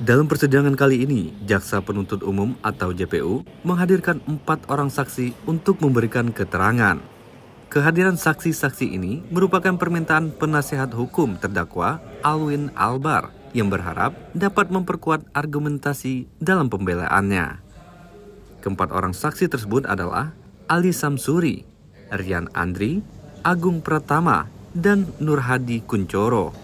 Dalam persidangan kali ini, Jaksa Penuntut Umum atau JPU menghadirkan empat orang saksi untuk memberikan keterangan. Kehadiran saksi-saksi ini merupakan permintaan penasehat hukum terdakwa Alwin Albar yang berharap dapat memperkuat argumentasi dalam pembelaannya. Keempat orang saksi tersebut adalah Ali Samsuri, Rian Andri, Agung Pratama, dan Nurhadi Kuncoro.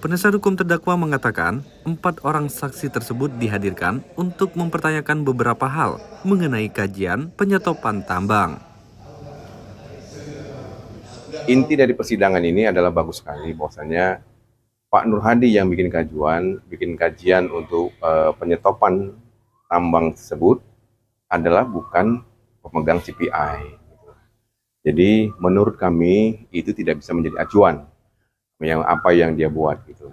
Penasihat hukum terdakwa mengatakan, empat orang saksi tersebut dihadirkan untuk mempertanyakan beberapa hal mengenai kajian penyetopan tambang. Inti dari persidangan ini adalah bagus sekali bahwasanya Pak Nur Hadi yang bikin kajian, bikin kajian untuk uh, penyetopan tambang tersebut adalah bukan pemegang CPI. Jadi menurut kami itu tidak bisa menjadi acuan yang apa yang dia buat gitu.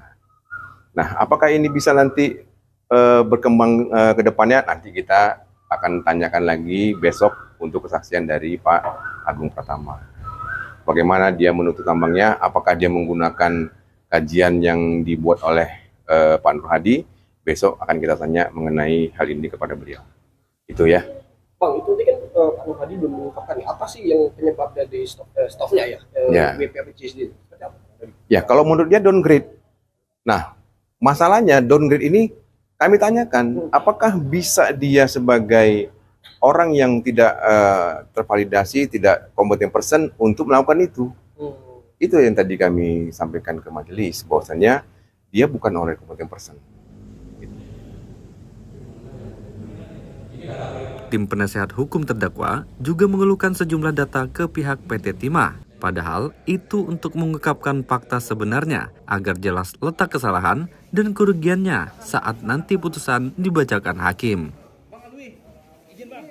Nah, apakah ini bisa nanti uh, berkembang uh, ke depannya? Nanti kita akan tanyakan lagi besok untuk kesaksian dari Pak Agung Pratama. Bagaimana dia menutup tambangnya? Apakah dia menggunakan kajian yang dibuat oleh uh, Pak Nur Hadi? Besok akan kita tanya mengenai hal ini kepada beliau. Itu ya. Bang, itu tadi kan Pak Nur Hadi belum mengungkapkan apa sih yang penyebab dari stopnya ya, uh, ya. WPPC sendiri? Ya, kalau menurut dia downgrade. Nah, masalahnya downgrade ini kami tanyakan, apakah bisa dia sebagai orang yang tidak uh, tervalidasi, tidak kompeten person untuk melakukan itu? Hmm. Itu yang tadi kami sampaikan ke majelis, bahwasanya dia bukan orang kompeten person. Tim penasehat hukum terdakwa juga mengeluhkan sejumlah data ke pihak PT Timah. Padahal itu untuk mengungkapkan fakta sebenarnya agar jelas letak kesalahan dan kerugiannya saat nanti putusan dibacakan hakim.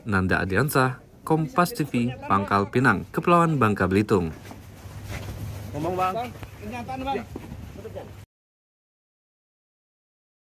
Nanda Adiansah, Kompas TV, Pangkal Pinang, Kepulauan Bangka Belitung. Ngomong bang. Kenyataan bang. Ya.